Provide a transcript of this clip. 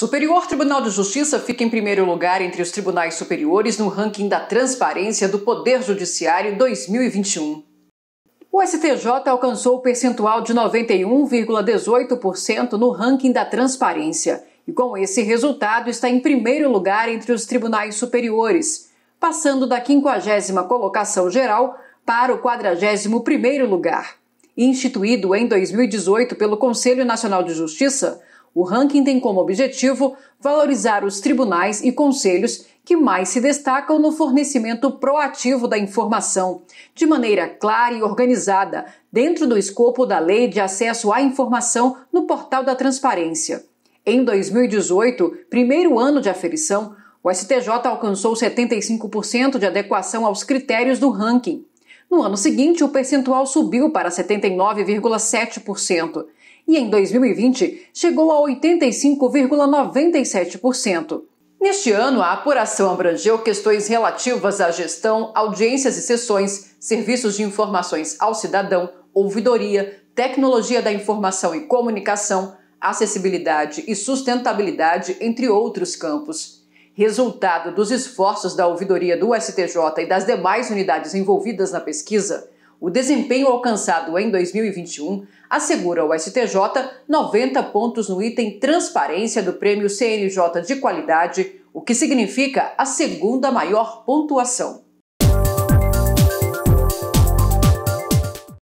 Superior Tribunal de Justiça fica em primeiro lugar entre os tribunais superiores no ranking da transparência do Poder Judiciário 2021. O STJ alcançou o percentual de 91,18% no ranking da transparência e, com esse resultado, está em primeiro lugar entre os tribunais superiores, passando da 50 colocação geral para o 41 lugar. Instituído em 2018 pelo Conselho Nacional de Justiça, o ranking tem como objetivo valorizar os tribunais e conselhos que mais se destacam no fornecimento proativo da informação, de maneira clara e organizada, dentro do escopo da Lei de Acesso à Informação no Portal da Transparência. Em 2018, primeiro ano de aferição, o STJ alcançou 75% de adequação aos critérios do ranking. No ano seguinte, o percentual subiu para 79,7% e em 2020 chegou a 85,97%. Neste ano, a apuração abrangeu questões relativas à gestão, audiências e sessões, serviços de informações ao cidadão, ouvidoria, tecnologia da informação e comunicação, acessibilidade e sustentabilidade, entre outros campos. Resultado dos esforços da ouvidoria do STJ e das demais unidades envolvidas na pesquisa, o desempenho alcançado em 2021 assegura ao STJ 90 pontos no item Transparência do Prêmio CNJ de Qualidade, o que significa a segunda maior pontuação.